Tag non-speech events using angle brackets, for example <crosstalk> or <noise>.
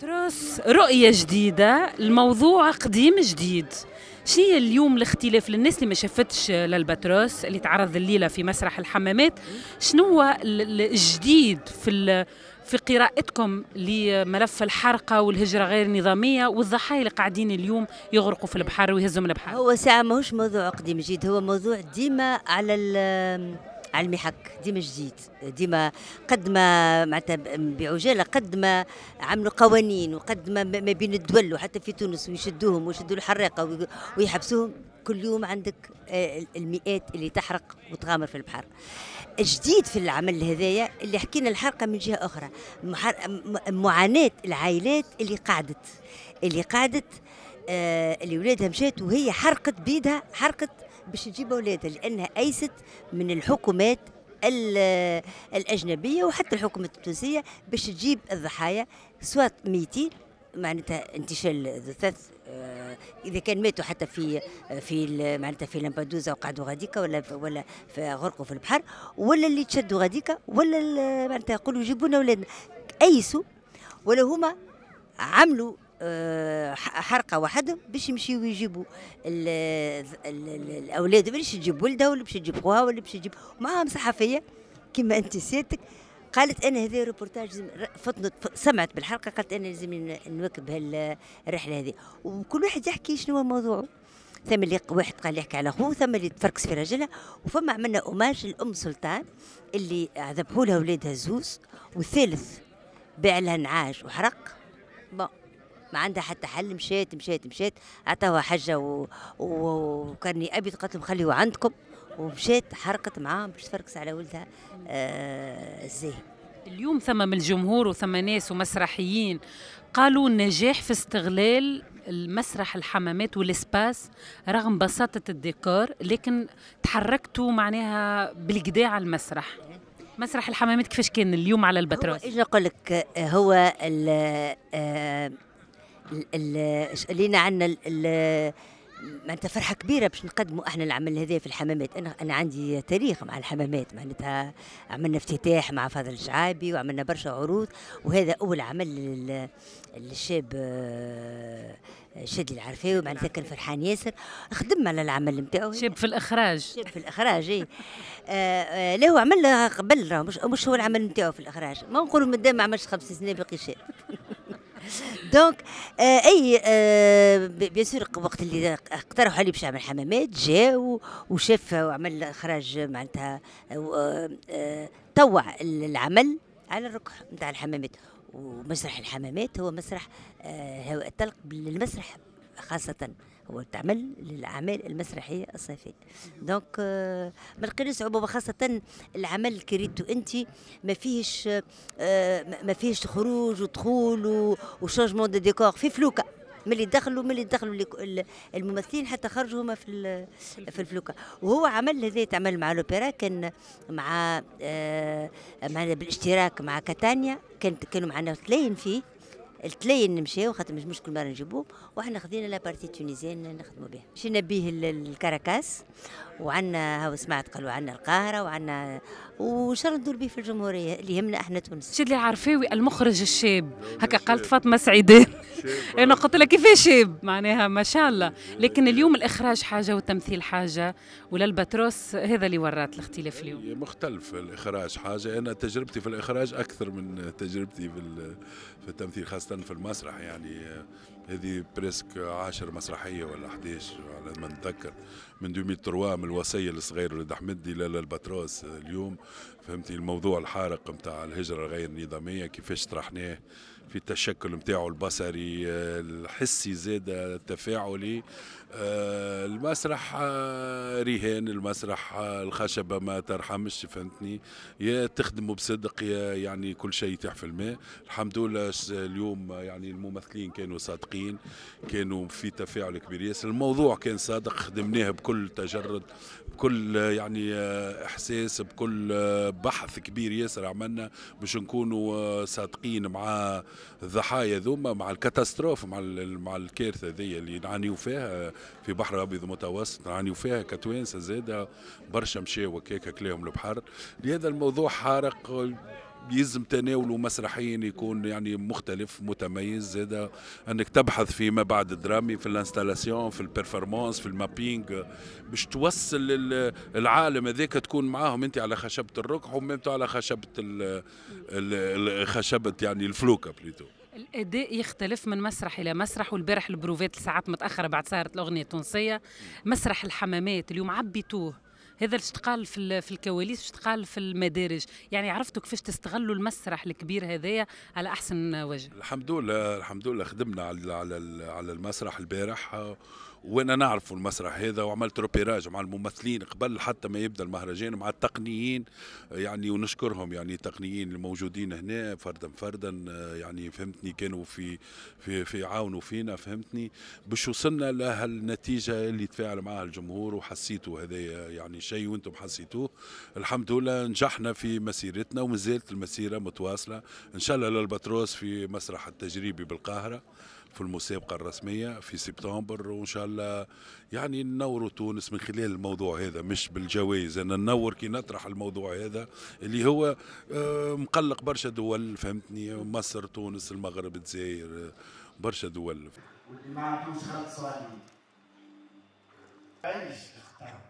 بطرس رؤية جديدة الموضوع قديم جديد شنو اليوم الاختلاف للناس اللي ما شافتش للباتروس اللي تعرض الليله في مسرح الحمامات شنو هو الجديد في في قراءتكم لملف الحرقه والهجره غير النظاميه والضحايا اللي قاعدين اليوم يغرقوا في البحر ويهزوا من البحر هو ساعه ماهوش موضوع قديم جديد هو موضوع ديما على على المحك ديما جديد ديما قد ما معناتها بعجاله قد ما عملوا قوانين وقد ما ما بين الدول وحتى في تونس ويشدوهم ويشدوا الحراقه ويحبسوهم كل يوم عندك آه، المئات اللي تحرق وتغامر في البحر الجديد في العمل هذايا اللي حكينا الحرقه من جهه اخرى معاناه العائلات اللي قعدت اللي قعدت آه، اللي ولادها مشات وهي حرقت بيدها حرقت باش تجيب اولادها لانها ايست من الحكومات الاجنبيه وحتى الحكومه التونسيه باش تجيب الضحايا سواء ميتين معناتها انتشال الثث آه، اذا كان ماتوا حتى في في معناتها في لامبادوزا وقعدوا غاديكا ولا ولا غرقوا في البحر ولا اللي تشدوا غاديكا ولا معناتها يقولوا جيبوا لنا اولادنا ايسوا ولا هما عملوا آه، حرقه وحدهم باش يمشيو يجيبوا الاولاد باش تجيب ولدها ولا باش تجيب خوها ولا باش تجيب معاهم صحفيه كما انت سيادتك قالت انا هذا ريبورتاج فطنت سمعت بالحرقه قالت انا لازم نواكب هالرحله هذه وكل واحد يحكي شنو هو موضوعه ثم اللي واحد قال يحكي على خوه ثم اللي تفركس في رجلها وفما عملنا اوماج لام سلطان اللي عذبوا لها ولادها زوز والثالث باع لها نعاج وحرق بون ما عندها حتى حل مشات مشات مشات عطاها حجه و... وكرني ابيض قالت لهم خليه عندكم ومشات حرقت معاه باش تفركس على ولدها آه اليوم ثم من الجمهور وثم ناس ومسرحيين قالوا النجاح في استغلال المسرح الحمامات والاسباس رغم بساطة الديكور لكن تحركتوا معناها بالقدا على المسرح مسرح الحمامات كيفاش كان اليوم على البتراس؟ ايش نقول لك هو آه، لينا عندنا معناتها فرحه كبيره باش نقدموا احنا العمل هذا في الحمامات انا انا عندي تاريخ مع الحمامات معناتها عملنا افتتاح مع فاضل الشعابي وعملنا برشا عروض وهذا اول عمل للشاب شادي آه، العرفاوي معناتها كان فرحان ياسر خدم على العمل نتاعو شاب في الاخراج شاب في الاخراج اي آه، آه، لا هو عمل قبل مش, مش هو العمل نتاعو في الاخراج ما نقولوا مادام ما عملش خمس سنين باقي شاب دونك اي بيان سور وقت اللي اقترحوا عليه باش يعمل حمامات جا وشاف وعمل اخراج معناتها آه، طوع العمل على الركح نتاع الحمامات ومسرح الحمامات هو مسرح آه، هواء الطلق للمسرح خاصه هو تعمل للاعمال المسرحيه الصيفيه دونك ما لقيناش صعوبه وخاصه العمل اللي كريتو انت ما فيهش آه، ما فيهش خروج ودخول وشونجمون دو دي ديكور في فلوكه ملي دخلوا ملي دخلوا الممثلين حتى خرجوا هما في في الفلوكه وهو عمل هذا تعمل مع الاوبرا كان مع آه، مع بالاشتراك مع كاتانيا كانت كانوا معنا ثلاثين فيه التلين نمشيو خاطر مش مشكل مره نجيبوه وحنا خذينا لابارتي تونيزيان نخدموا بها مشينا به الكراكاس وعنا هاو سمعت قالوا عنا القاهرة وعنا وإن شاء الله ندور به في الجمهورية اللي يهمنا احنا تونس شد اللي عرفاوي المخرج الشاب هكا قالت فاطمة سعيدان <laughs> أنا قلت لها كيفاش شاب معناها ما شاء الله لكن اليوم الإخراج حاجة والتمثيل حاجة والألباتروس هذا اللي ورات الاختلاف اليوم مختلف الإخراج حاجة أنا تجربتي في الإخراج أكثر من تجربتي في التمثيل خاصة في المسرح يعني هذه بريسك عشر مسرحيه ولا 11 على ما نتذكر من 2003 من الوصيه الصغير ولد لالا الباتروس اليوم فهمتي الموضوع الحارق نتاع الهجره غير نظاميه كيفاش طرحناه في التشكل نتاعو البصري الحسي زاد التفاعلي آه، المسرح آه، رهان المسرح آه، الخشبه ما ترحمش فهمتني يا تخدموا بصدق يا يعني كل شيء يتيح في الماء الحمد لله اليوم يعني الممثلين كانوا صادقين كانوا في تفاعل كبير ياسر الموضوع كان صادق خدمناه بكل تجرد بكل يعني احساس بكل بحث كبير ياسر عملنا باش نكونوا صادقين مع الضحايا ذوما مع الكاتاستروف مع مع الكارثه ذي اللي نعانيو فيها في بحر الابيض المتوسط نعانيو فيها كتوانسه زاده برشا مشاو هكاك كلاهم البحر لهذا الموضوع حارق يلزم تناوله مسرحيا يكون يعني مختلف متميز زاد انك تبحث فيما بعد الدرامي في الانستالاسيون في البرفورمانس في المابينغ باش توصل العالم هذاك تكون معاهم انت على خشبه الركح وميمتو على خشبه خشبه يعني الفلوكه بليتو الاداء يختلف من مسرح الى مسرح والبارح البروفات لساعات متاخره بعد سهره الاغنيه التونسيه مسرح الحمامات اليوم عبيتوه هذا تقال في في الكواليس تقال في المدارج يعني عرفتوا كيفاش تستغلوا المسرح الكبير هذايا على احسن وجه الحمد لله الحمد لله خدمنا على على على المسرح البارح وانا نعرف المسرح هذا وعملت روبيراج مع الممثلين قبل حتى ما يبدا المهرجان مع التقنيين يعني ونشكرهم يعني التقنيين الموجودين هنا فردا فردا يعني فهمتني كانوا في في في عاونوا فينا فهمتني باش وصلنا لهالنتيجه اللي تفاعل معها الجمهور وحسيتوا هذا يعني شيء وانتم حسيتوه الحمد لله نجحنا في مسيرتنا ومازالت المسيره متواصله ان شاء الله للبتروس في مسرح التجريبي بالقاهره في المسابقة الرسمية في سبتمبر وإن شاء الله يعني ننوروا تونس من خلال الموضوع هذا مش بالجوائز أنا ننور كي نطرح الموضوع هذا اللي هو آه، مقلق برشا دول فهمتني مصر تونس المغرب الجزائر آه، برشا دول واللي ما عندوش خط صليب اختار